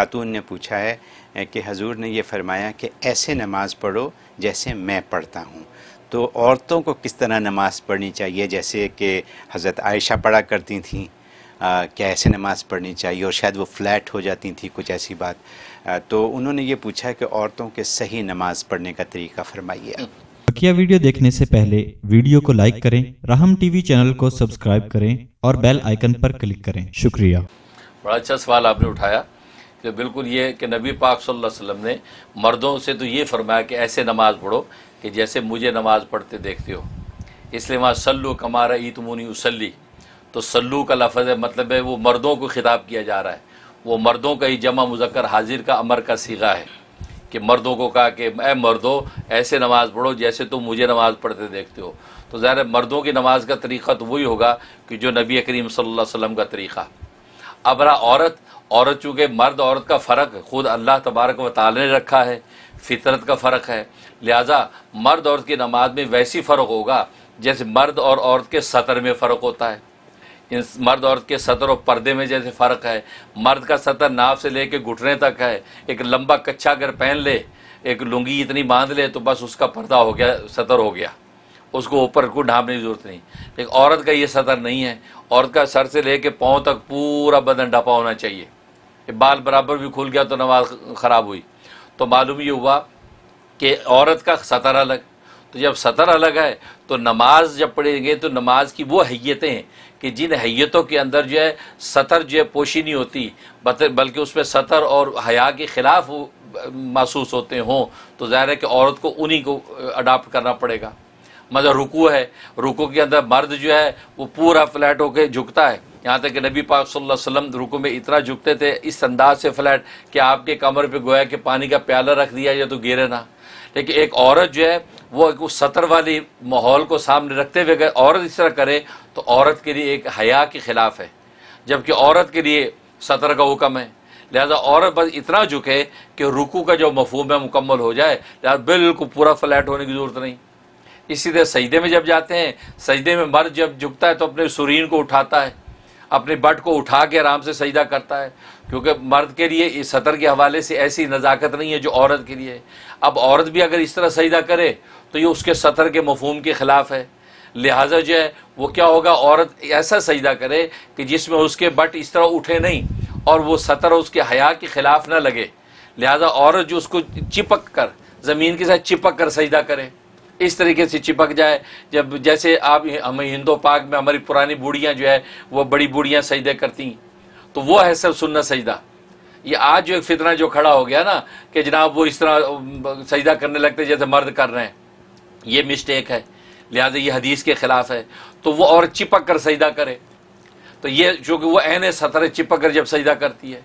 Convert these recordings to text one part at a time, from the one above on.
ख़ातून ने पूछा है कि हजूर ने यह फरमाया कि ऐसे नमाज़ पढ़ो जैसे मैं पढ़ता हूँ तो औरतों को किस तरह नमाज़ पढ़नी चाहिए जैसे कि हज़रत आयशा पढ़ा करती थी क्या ऐसे नमाज़ पढ़नी चाहिए और शायद वो फ्लैट हो जाती थी कुछ ऐसी बात आ, तो उन्होंने ये पूछा कि औरतों के सही नमाज़ पढ़ने का तरीका फरमाइए बकिया वीडियो देखने से पहले वीडियो को लाइक करें रहम टीवी चैनल को सब्सक्राइब करें और बेल आइकन पर क्लिक करें शुक्रिया बड़ा अच्छा सवाल आपने उठाया तो बिल्कुल ये कि नबी पाक सल्लल्लाहु अलैहि वसल्लम ने मर्दों से तो ये फरमाया कि ऐसे नमाज़ पढ़ो कि जैसे मुझे नमाज़ पढ़ते देखते हो इसलिए वहाँ सल्लु कमारा ईतमुनी उसली तो सल्लू का लफज है मतलब है वो मर्दों को ख़िताब किया जा रहा है वो मर्दों का ही जमा मुजक्कर हाजिर का अमर का सीगा है कि मर्दों को कहा कि ए मर्दो ऐसे नमाज़ पढ़ो जैसे तुम मुझे नमाज़ पढ़ते देखते हो तो ज़ाहिर मर्दों की नमाज का तरीक़ा तो वही होगा कि जो नबी करीम सल्लल्लाहु अलैहि वसल्लम का तरीक़ा अबरा औरत औरत चूंकि मर्द औरत का फ़र्क खुद अल्लाह तबारक व ताल ने रखा है फितरत का फ़र्क है लिहाजा मर्द औरत की नमाज में वैसी फ़र्क होगा जैसे मर्द और औरत के सतर में फ़र्क होता है इन मर्द औरत के सतर और पर्दे में जैसे फ़र्क है मर्द का सतर नाव से ले कर घुटने तक है एक लंबा कच्चा अगर पहन ले एक लुंगी इतनी बांध ले तो बस उसका पर्दा हो गया सतर हो गया उसको ऊपर को ढांपने की जरूरत नहीं लेकिन औरत का ये सतर नहीं है औरत का सर से ले कर पाँव तक पूरा बदन ढपा होना चाहिए बाल बराबर भी खुल गया तो नमाज ख़राब हुई तो मालूम ये हुआ कि औरत का सतर अलग तो जब सतर अलग है तो नमाज जब पढ़ेंगे तो नमाज की वो हैयतें हैं कि जिन हैयतों के अंदर जो है सतर जो है पोशी नहीं होती बल्कि उसमें सतर और हया के ख़िलाफ़ महसूस होते हों तो ज़ाहिर है कि औरत को उन्हीं को अडाप्ट करना पड़ेगा मतलब रुकू है रुकू के अंदर मर्द जो है वो पूरा फ्लैट होके झुकता है यहाँ तक कि नबी पाक वसल्लम रुकू में इतना झुकते थे इस अंदाज से फ्लैट कि आपके कमर पे गोया कि पानी का प्याला रख दिया या तो गिरे ना लेकिन एक औरत जो है वो एक उस सतर वाली माहौल को सामने रखते हुए अगर औरत इस तरह करे तो औरत के लिए एक हया के ख़िलाफ़ है जबकि औरत के लिए सतर का हुक्म है लिहाजा औरत बस इतना झुके कि रुकू का जो मफहूम है मुकम्मल हो जाए लिहाजा बिल्कुल पूरा फ्लैट होने की ज़रूरत नहीं इसी तरह सजदे में जब जाते हैं सजदे में मर्द जब झुकता है तो अपने सुरीन को उठाता है अपने बट को उठा के आराम से सजदा करता है क्योंकि मर्द के लिए इस सतर के हवाले से ऐसी नज़ाकत नहीं है जो औरत के लिए अब औरत भी अगर इस तरह सजदा करे तो ये उसके सतर के मफहम के ख़िलाफ़ है लिहाजा जो है वो क्या होगा औरत ऐसा सजदा करे कि जिसमें उसके बट इस तरह उठे नहीं और वो सतर उसके हया के ख़िलाफ़ ना लगे लिहाजा औरत जो उसको चिपक कर ज़मीन के साथ चिपक कर सजदा करे इस तरीके से चिपक जाए जब जैसे आप हमें हिंदो पाक में हमारी पुरानी बूढ़ियाँ जो है वो बड़ी बूढ़ियाँ सजदे करती हैं तो वो है सब सुनना सजदा ये आज जो एक फितना जो खड़ा हो गया ना कि जनाब वो इस तरह सजदा करने लगते जैसे मर्द कर रहे हैं ये मिस्टेक है लिहाजा ये हदीस के ख़िलाफ़ है तो वो और चिपक कर सजदा करे तो ये चूँकि वो एन सतर चिपक कर जब सजदा करती है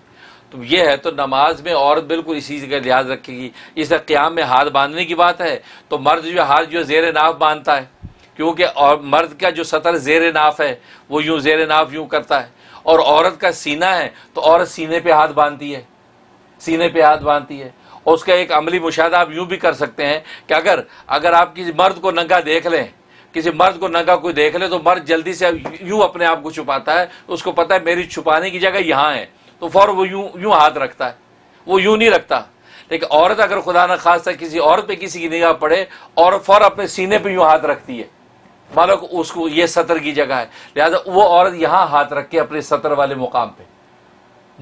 तो ये है तो नमाज में औरत बिल्कुल इसी चीज़ का लिहाज रखेगी इस क्याम में हाथ बांधने की बात है तो मर्द जो हाथ जो है जेर नाफ बांधता है क्योंकि और मर्द का जो सतर जेर नाफ है वो यूँ जेर नाफ यूँ करता है और औरत का सीना है तो औरत सीने पर हाथ बांधती है सीने पर हाथ बांधती है और उसका एक अमली मुशाह आप यूँ भी कर सकते हैं कि अगर अगर आप किसी मर्द को नंगा देख लें किसी मर्द को नंगा कोई देख ले तो मर्द जल्दी से यूँ अपने आप को छुपाता है उसको पता है मेरी छुपाने की जगह यहाँ है तो फ़ौर वो यूं यूं हाथ रखता है वो यूं नहीं रखता लेकिन औरत अगर खुदा न है किसी औरत पे किसी की निगाह पड़े और फ़ौर अपने सीने पे यूं हाथ रखती है मानो उसको ये सतर की जगह है लिहाजा वो औरत यहाँ हाथ रखे अपने सतर वाले मुकाम पर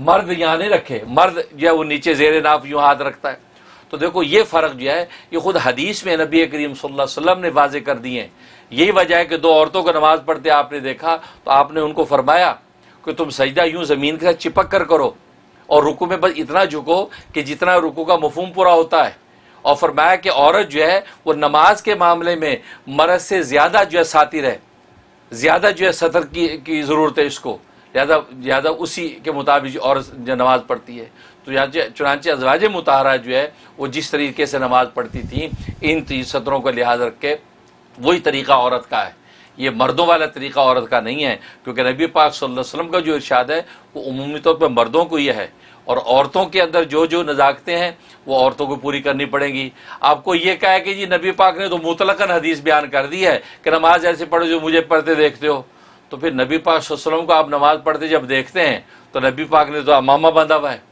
मर्द यहाँ नहीं रखे मर्द जो है वो नीचे जेर नाफ यूं हाथ रखता है तो देखो ये फ़र्क जो है ये खुद हदीस में नबी करीम वसल्लम ने वाजे कर दिए हैं यही वजह है कि दो औरतों को नमाज़ पढ़ते आपने देखा तो आपने उनको फरमाया कि तुम सजदा यूं ज़मीन के साथ चिपक कर करो और रुकू में बस इतना झुको कि जितना रुकू का मफहम पूरा होता है और फरमाया कि औरत जो है वो नमाज के मामले में मरद से ज़्यादा जो है सातिर रहे ज़्यादा जो है सतर की की ज़रूरत है इसको लिहाजा लिहाजा उसी के मुताबिक औरत नमाज पढ़ती है तो यहाँ चुनाचे अजवाज मुतारा जो है वो जिस तरीके से नमाज पढ़ती थी इन तीन सतरों का लिहाज रख के वही तरीका औरत का है ये मर्दों वाला तरीका औरत का नहीं है क्योंकि नबी पाक सल्लल्लाहु अलैहि वसल्लम का जो इर्शाद है वो अमूमी तौर पर मर्दों को ही है और औरतों के अंदर जो जो नज़ाकतें हैं वो औरतों को पूरी करनी पड़ेंगी आपको ये कहा है कि जी नबी पाक ने तो मुतलकन हदीस बयान कर दी है कि नमाज ऐसे पढ़ो जो मुझे पढ़ते देखते हो तो फिर नबी पाक वसलम को आप नमाज पढ़ते जब देखते हैं तो नबी पाक ने तो अमामा बांधा हुआ है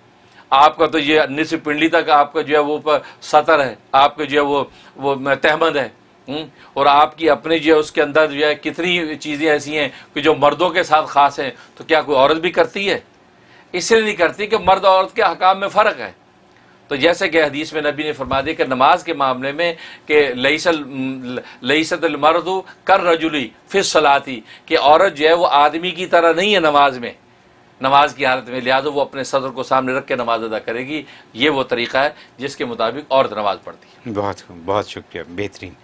आपका तो ये अन्य से पिंडली तक आपका जो है वो सतर है आपका जो है वो वो तहमद है हम्म? और आपकी अपने जो है उसके अंदर जो है कितनी चीज़ें ऐसी हैं कि जो मर्दों के साथ खास हैं तो क्या कोई औरत भी करती है इसलिए नहीं करती कि मर्द औरत के अहकाम में फ़र्क है तो जैसे कि हदीस में नबी ने फरमा दिया कि नमाज के मामले में कि लईसल लईसतमर्द कर रजुली फिर सलाती कि औरत जो है वो आदमी की तरह नहीं है नमाज में नमाज की हालत में लिहाजा वो अपने सदर को सामने रख के नमाज अदा करेगी ये वो तरीका है जिसके मुताबिक औरत नमाज पढ़ती है बहुत बहुत शुक्रिया बेहतरीन